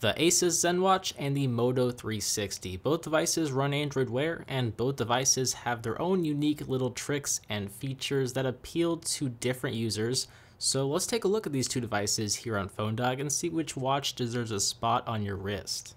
The Asus ZenWatch and the Moto 360. Both devices run Android Wear and both devices have their own unique little tricks and features that appeal to different users. So let's take a look at these two devices here on PhoneDog and see which watch deserves a spot on your wrist.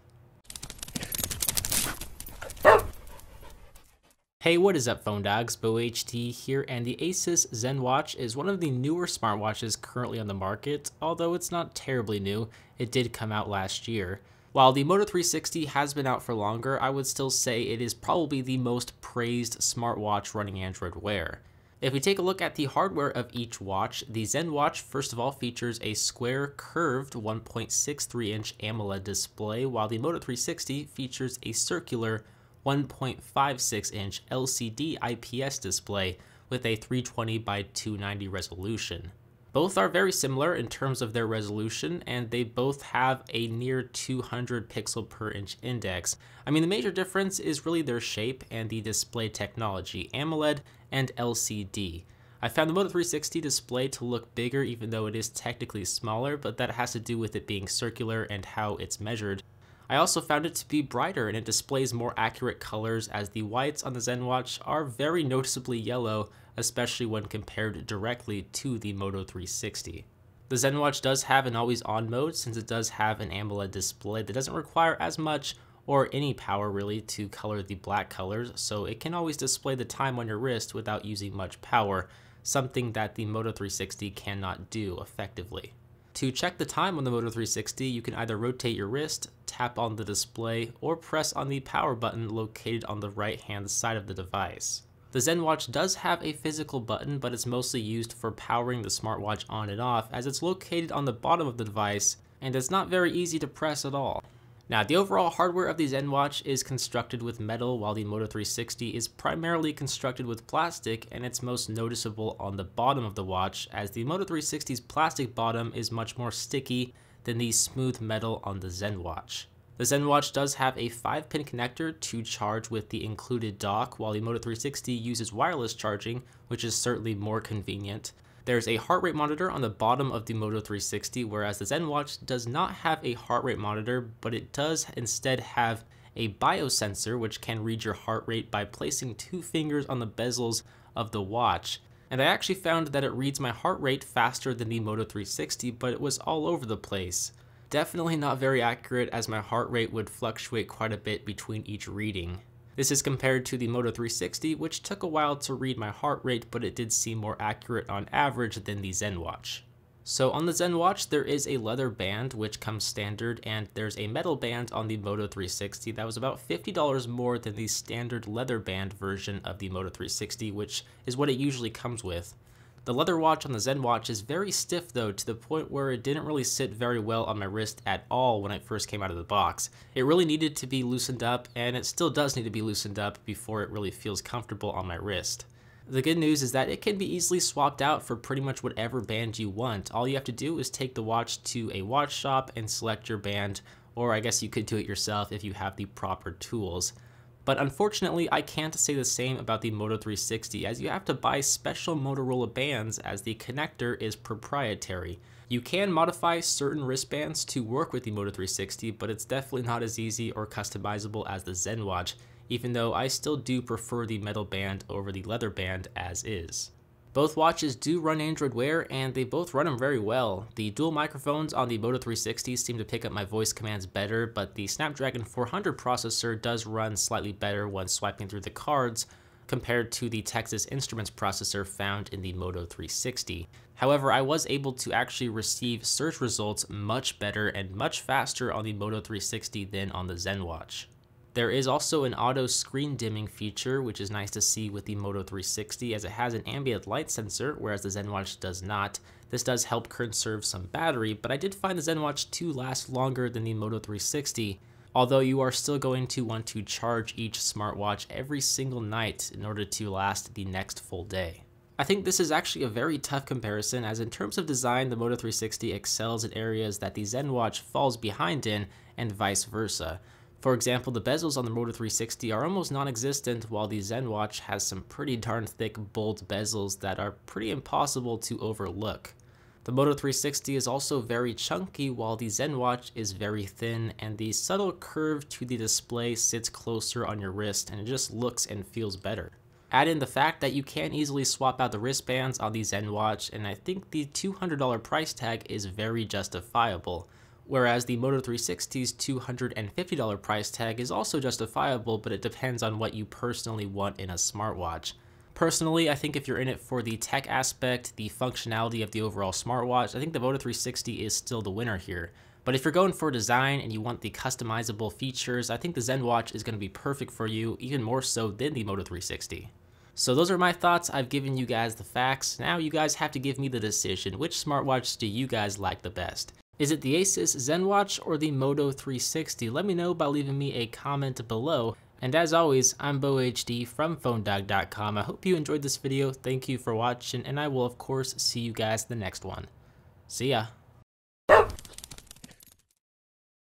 Hey, what is up phone dogs, BoHT here, and the Asus ZenWatch is one of the newer smartwatches currently on the market, although it's not terribly new, it did come out last year. While the Moto 360 has been out for longer, I would still say it is probably the most praised smartwatch running Android Wear. If we take a look at the hardware of each watch, the ZenWatch first of all features a square curved 1.63 inch AMOLED display, while the Moto 360 features a circular 1.56 inch LCD IPS display with a 320 by 290 resolution. Both are very similar in terms of their resolution and they both have a near 200 pixel per inch index. I mean the major difference is really their shape and the display technology, AMOLED and LCD. I found the Moto 360 display to look bigger even though it is technically smaller, but that has to do with it being circular and how it's measured. I also found it to be brighter and it displays more accurate colors as the whites on the ZenWatch are very noticeably yellow, especially when compared directly to the Moto 360. The ZenWatch does have an always on mode since it does have an AMOLED display that doesn't require as much or any power really to color the black colors, so it can always display the time on your wrist without using much power, something that the Moto 360 cannot do effectively. To check the time on the Moto 360, you can either rotate your wrist, tap on the display, or press on the power button located on the right hand side of the device. The ZenWatch does have a physical button, but it's mostly used for powering the smartwatch on and off as it's located on the bottom of the device and it's not very easy to press at all. Now, the overall hardware of the Zen watch is constructed with metal, while the Moto 360 is primarily constructed with plastic, and it's most noticeable on the bottom of the watch, as the Moto 360's plastic bottom is much more sticky than the smooth metal on the Zen watch. The Zen watch does have a 5-pin connector to charge with the included dock, while the Moto 360 uses wireless charging, which is certainly more convenient. There's a heart rate monitor on the bottom of the Moto 360, whereas the Zen watch does not have a heart rate monitor, but it does instead have a biosensor, which can read your heart rate by placing two fingers on the bezels of the watch. And I actually found that it reads my heart rate faster than the Moto 360, but it was all over the place. Definitely not very accurate as my heart rate would fluctuate quite a bit between each reading. This is compared to the Moto 360, which took a while to read my heart rate, but it did seem more accurate on average than the Zen watch. So on the Zen watch, there is a leather band which comes standard and there's a metal band on the Moto 360 that was about $50 more than the standard leather band version of the Moto 360, which is what it usually comes with. The leather watch on the Zen watch is very stiff though to the point where it didn't really sit very well on my wrist at all when it first came out of the box. It really needed to be loosened up and it still does need to be loosened up before it really feels comfortable on my wrist. The good news is that it can be easily swapped out for pretty much whatever band you want. All you have to do is take the watch to a watch shop and select your band, or I guess you could do it yourself if you have the proper tools. But unfortunately, I can't say the same about the Moto 360 as you have to buy special Motorola bands as the connector is proprietary. You can modify certain wristbands to work with the Moto 360, but it's definitely not as easy or customizable as the Zenwatch, even though I still do prefer the metal band over the leather band as is. Both watches do run Android Wear, and they both run them very well. The dual microphones on the Moto 360 seem to pick up my voice commands better, but the Snapdragon 400 processor does run slightly better when swiping through the cards compared to the Texas Instruments processor found in the Moto 360. However, I was able to actually receive search results much better and much faster on the Moto 360 than on the ZenWatch. There is also an auto screen dimming feature, which is nice to see with the Moto 360 as it has an ambient light sensor, whereas the ZenWatch does not. This does help conserve some battery, but I did find the ZenWatch 2 lasts longer than the Moto 360, although you are still going to want to charge each smartwatch every single night in order to last the next full day. I think this is actually a very tough comparison as in terms of design, the Moto 360 excels in areas that the ZenWatch falls behind in and vice versa. For example, the bezels on the Moto 360 are almost non-existent, while the Zen watch has some pretty darn thick, bold bezels that are pretty impossible to overlook. The Moto 360 is also very chunky, while the Zen watch is very thin, and the subtle curve to the display sits closer on your wrist, and it just looks and feels better. Add in the fact that you can easily swap out the wristbands on the Zen watch, and I think the $200 price tag is very justifiable whereas the Moto 360's $250 price tag is also justifiable, but it depends on what you personally want in a smartwatch. Personally, I think if you're in it for the tech aspect, the functionality of the overall smartwatch, I think the Moto 360 is still the winner here. But if you're going for design and you want the customizable features, I think the Zen Watch is going to be perfect for you, even more so than the Moto 360. So those are my thoughts. I've given you guys the facts. Now you guys have to give me the decision. Which smartwatch do you guys like the best? Is it the Asus ZenWatch or the Moto 360? Let me know by leaving me a comment below. And as always, I'm BoHD from PhoneDog.com. I hope you enjoyed this video, thank you for watching, and I will of course see you guys in the next one. See ya!